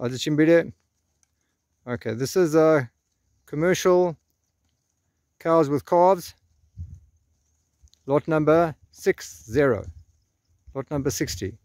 I just embed it. Okay, this is a commercial cows with calves. Lot number 60. Lot number 60.